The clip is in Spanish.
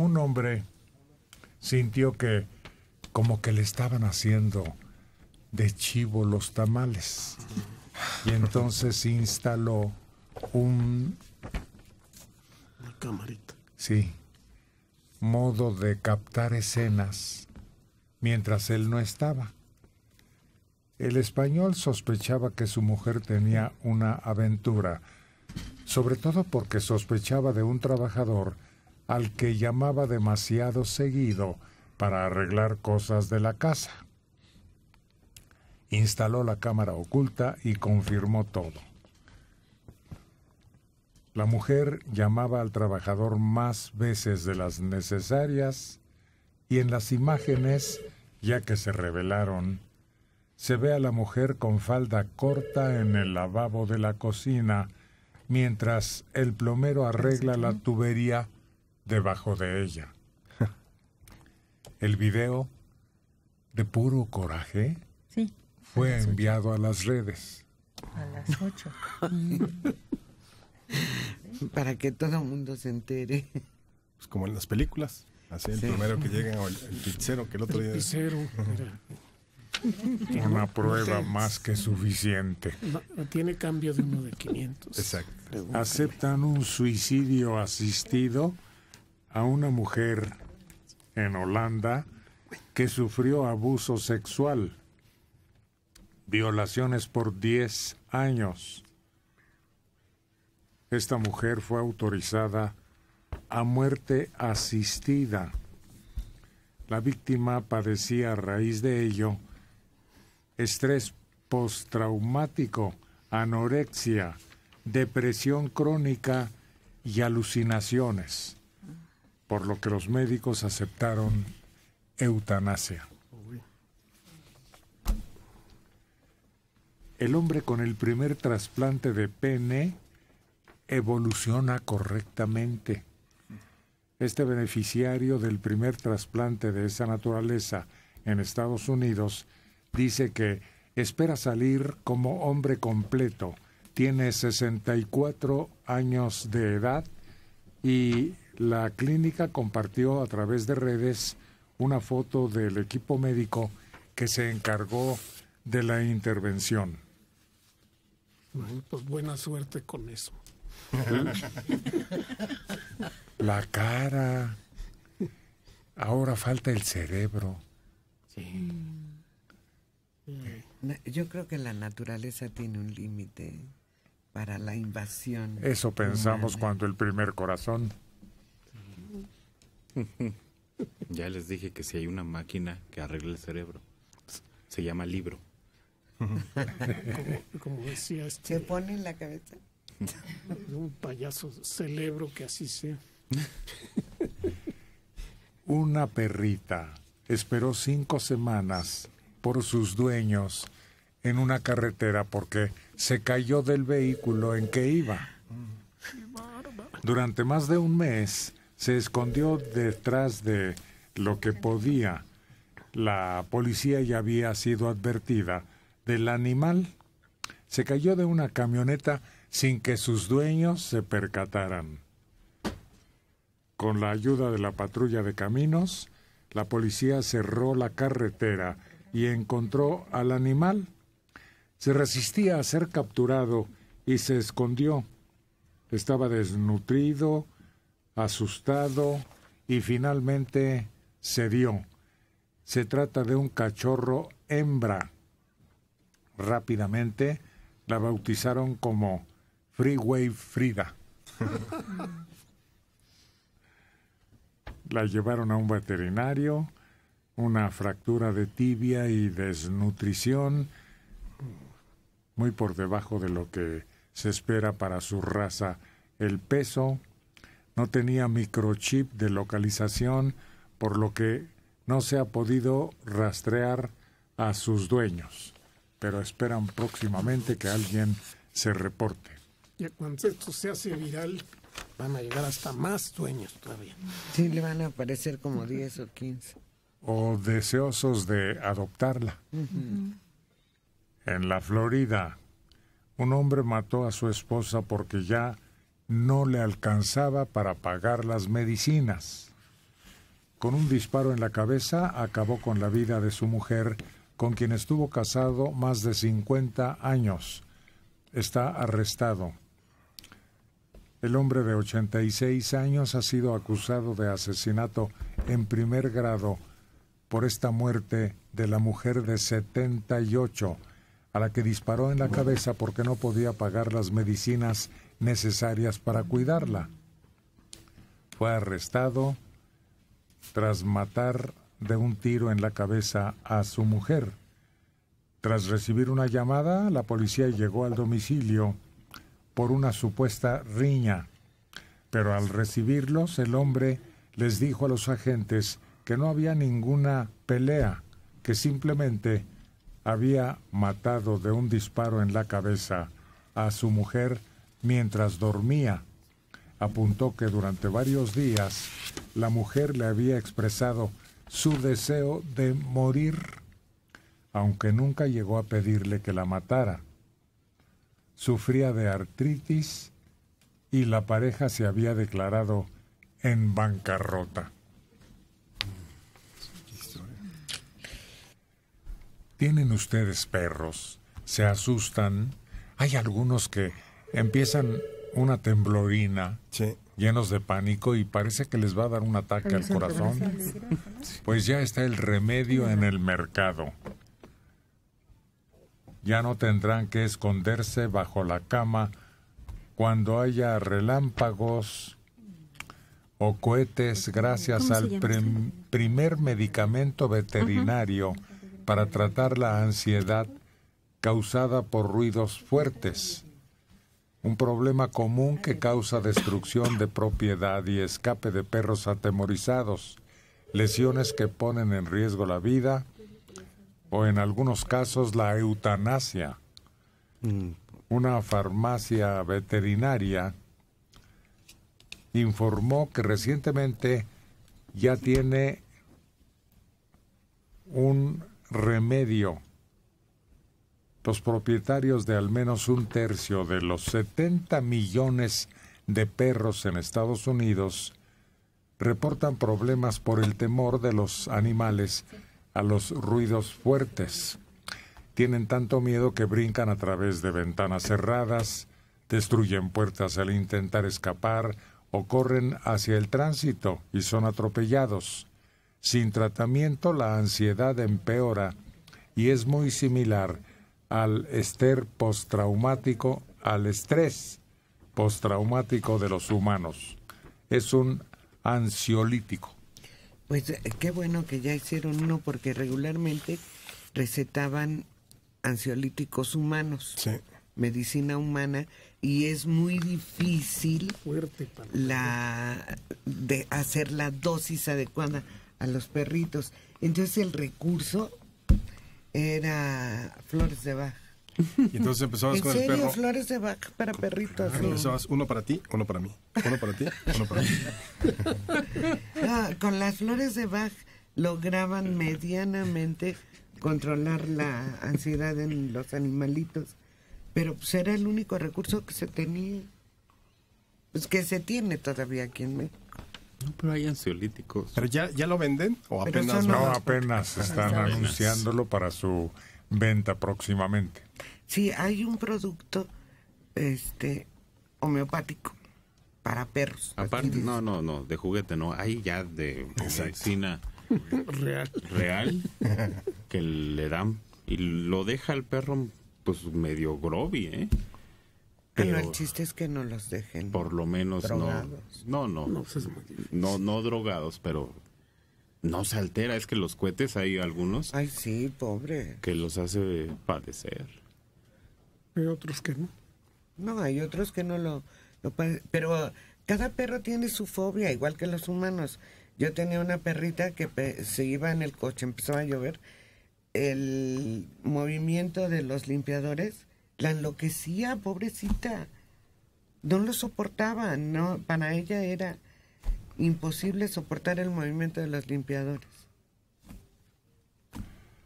un hombre sintió que como que le estaban haciendo de chivo los tamales. Y entonces instaló un... camarita. Sí. Modo de captar escenas mientras él no estaba. El español sospechaba que su mujer tenía una aventura, sobre todo porque sospechaba de un trabajador al que llamaba demasiado seguido para arreglar cosas de la casa. Instaló la cámara oculta y confirmó todo. La mujer llamaba al trabajador más veces de las necesarias y en las imágenes, ya que se revelaron, se ve a la mujer con falda corta en el lavabo de la cocina, mientras el plomero arregla la tubería debajo de ella. El video de puro coraje fue enviado a las redes. A las 8. Para que todo el mundo se entere. Pues como en las películas. Así el primero que llega o el, que el otro día. El Una prueba más que suficiente. No, tiene cambio de uno de 500. Exacto. Aceptan un suicidio asistido a una mujer en Holanda que sufrió abuso sexual, violaciones por 10 años. Esta mujer fue autorizada a muerte asistida. La víctima padecía a raíz de ello estrés postraumático, anorexia, depresión crónica y alucinaciones por lo que los médicos aceptaron eutanasia. El hombre con el primer trasplante de pene evoluciona correctamente. Este beneficiario del primer trasplante de esa naturaleza en Estados Unidos dice que espera salir como hombre completo. Tiene 64 años de edad y la clínica compartió a través de redes una foto del equipo médico que se encargó de la intervención. Pues buena suerte con eso. la cara. Ahora falta el cerebro. Sí. Yo creo que la naturaleza tiene un límite para la invasión. Eso pensamos cuando el primer corazón ya les dije que si hay una máquina que arregle el cerebro, se llama libro. como, este ¿Se pone en la cabeza? Un payaso celebro que así sea. Una perrita esperó cinco semanas por sus dueños en una carretera porque se cayó del vehículo en que iba. Durante más de un mes, se escondió detrás de lo que podía. La policía ya había sido advertida del animal. Se cayó de una camioneta sin que sus dueños se percataran. Con la ayuda de la patrulla de caminos, la policía cerró la carretera y encontró al animal. Se resistía a ser capturado y se escondió. Estaba desnutrido, asustado y finalmente cedió. Se trata de un cachorro hembra. Rápidamente la bautizaron como Freeway Frida. la llevaron a un veterinario, una fractura de tibia y desnutrición muy por debajo de lo que se espera para su raza. El peso no tenía microchip de localización, por lo que no se ha podido rastrear a sus dueños, pero esperan próximamente que alguien se reporte. Y cuando esto se hace viral, van a llegar hasta más dueños todavía. Sí, le van a aparecer como 10 o 15. O deseosos de adoptarla. En la Florida, un hombre mató a su esposa porque ya no le alcanzaba para pagar las medicinas. Con un disparo en la cabeza acabó con la vida de su mujer, con quien estuvo casado más de 50 años. Está arrestado. El hombre de 86 años ha sido acusado de asesinato en primer grado por esta muerte de la mujer de 78, a la que disparó en la cabeza porque no podía pagar las medicinas necesarias para cuidarla. Fue arrestado tras matar de un tiro en la cabeza a su mujer. Tras recibir una llamada, la policía llegó al domicilio por una supuesta riña, pero al recibirlos el hombre les dijo a los agentes que no había ninguna pelea, que simplemente había matado de un disparo en la cabeza a su mujer mientras dormía. Apuntó que durante varios días la mujer le había expresado su deseo de morir, aunque nunca llegó a pedirle que la matara. Sufría de artritis y la pareja se había declarado en bancarrota. ¿Tienen ustedes perros? ¿Se asustan? Hay algunos que empiezan una temblorina, llenos de pánico y parece que les va a dar un ataque al corazón, pues ya está el remedio en el mercado. Ya no tendrán que esconderse bajo la cama cuando haya relámpagos o cohetes gracias al este primer medicamento veterinario para tratar la ansiedad causada por ruidos fuertes un problema común que causa destrucción de propiedad y escape de perros atemorizados, lesiones que ponen en riesgo la vida o en algunos casos la eutanasia. Mm. Una farmacia veterinaria informó que recientemente ya tiene un remedio los propietarios de al menos un tercio de los 70 millones de perros en Estados Unidos reportan problemas por el temor de los animales a los ruidos fuertes. Tienen tanto miedo que brincan a través de ventanas cerradas, destruyen puertas al intentar escapar o corren hacia el tránsito y son atropellados. Sin tratamiento la ansiedad empeora y es muy similar al ester postraumático, al estrés postraumático de los humanos. Es un ansiolítico. Pues eh, qué bueno que ya hicieron uno porque regularmente recetaban ansiolíticos humanos, medicina humana, y es muy difícil la de hacer la dosis adecuada a los perritos. Entonces el recurso era Flores de Bach. entonces empezabas con flores de Bach para perritos. uno para ti, uno para mí. Uno para ti, uno para mí. Ah, con las flores de Bach lograban medianamente controlar la ansiedad en los animalitos, pero pues era el único recurso que se tenía, pues que se tiene todavía aquí en México. No, pero hay ansiolíticos. ¿Pero ya, ya lo venden? ¿O apenas no, apenas están anunciándolo para su venta próximamente. Sí, hay un producto este homeopático para perros. Aparte, no, no, no, de juguete no, hay ya de medicina real. que le dan y lo deja el perro pues medio groby, ¿eh? Pero el chiste es que no los dejen. Por lo menos no. No, no. Pues no, no, drogados, pero no se altera. Es que los cohetes hay algunos. Ay, sí, pobre. Que los hace padecer. Hay otros que no. No, hay otros que no lo. lo pero cada perro tiene su fobia, igual que los humanos. Yo tenía una perrita que se iba en el coche, empezaba a llover. El movimiento de los limpiadores la enloquecía, pobrecita. No lo soportaba, no, para ella era imposible soportar el movimiento de los limpiadores.